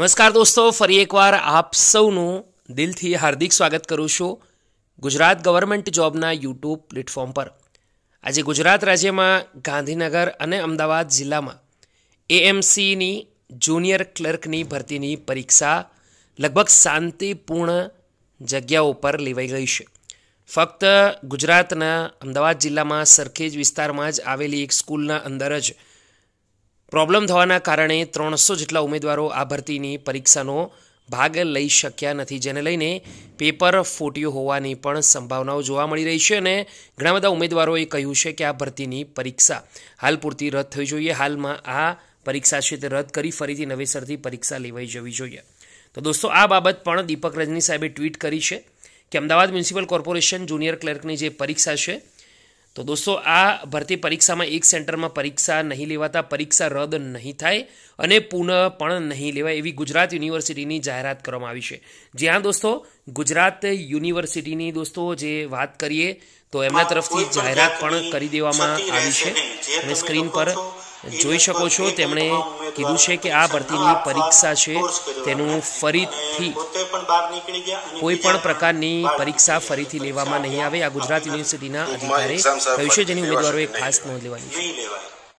નમસ્કાર દોસ્તો ફરી એકવાર આપ સૌનું દિલથી હાર્દિક સ્વાગત કરું છું ગુજરાત ગવર્મેન્ટ જોબના યુટ્યુબ પ્લેટફોર્મ પર આજે ગુજરાત રાજ્યમાં ગાંધીનગર અને અમદાવાદ જિલ્લામાં એએમસીની જુનિયર ક્લર્કની ભરતીની પરીક્ષા લગભગ શાંતિપૂર્ણ જગ્યાઓ પર લેવાઈ ગઈ છે ફક્ત ગુજરાતના અમદાવાદ જિલ્લામાં સરખેજ વિસ્તારમાં જ આવેલી એક સ્કૂલના અંદર જ પ્રોબ્લેમ થવાના કારણે ત્રણસો જેટલા ઉમેદવારો આ ભરતીની પરીક્ષાનો ભાગ લઈ શક્યા નથી જેને લઈને પેપર ફૂટ્યું હોવાની પણ સંભાવનાઓ જોવા મળી રહી છે અને ઘણા બધા ઉમેદવારોએ કહ્યું છે કે આ ભરતીની પરીક્ષા હાલ પૂરતી રદ થવી જોઈએ હાલમાં આ પરીક્ષા છે તે રદ કરી ફરીથી નવેસરથી પરીક્ષા લેવાઈ જવી જોઈએ તો દોસ્તો આ બાબત પણ દીપક રજની સાહેબે ટ્વીટ કરી છે કે અમદાવાદ મ્યુનિસિપલ કોર્પોરેશન જુનિયર ક્લર્કની જે પરીક્ષા છે તો દોસ્તો આ ભરતી પરીક્ષામાં એક સેન્ટરમાં પરીક્ષા નહીં લેવાતા પરીક્ષા રદ નહીં થાય અને પુનઃ પણ નહીં લેવાય એવી ગુજરાત યુનિવર્સિટીની જાહેરાત કરવામાં આવી છે જ્યાં દોસ્તો ગુજરાત યુનિવર્સિટીની દોસ્તો જે વાત કરીએ તો એમના તરફથી જાહેરાત પણ કરી દેવામાં આવી છે અને સ્ક્રીન પર જોઈ શકો છો તેમણે કીધું છે કે આ ભરતીની પરીક્ષા છે તેનું ફરીથી કોઈ પણ પ્રકારની પરીક્ષા ફરીથી લેવામાં નહીં આવે આ ગુજરાત યુનિવર્સિટીના અધિકારે કહ્યું છે જેની ઉમેદવારોએ ખાસ નોંધ લેવાની છે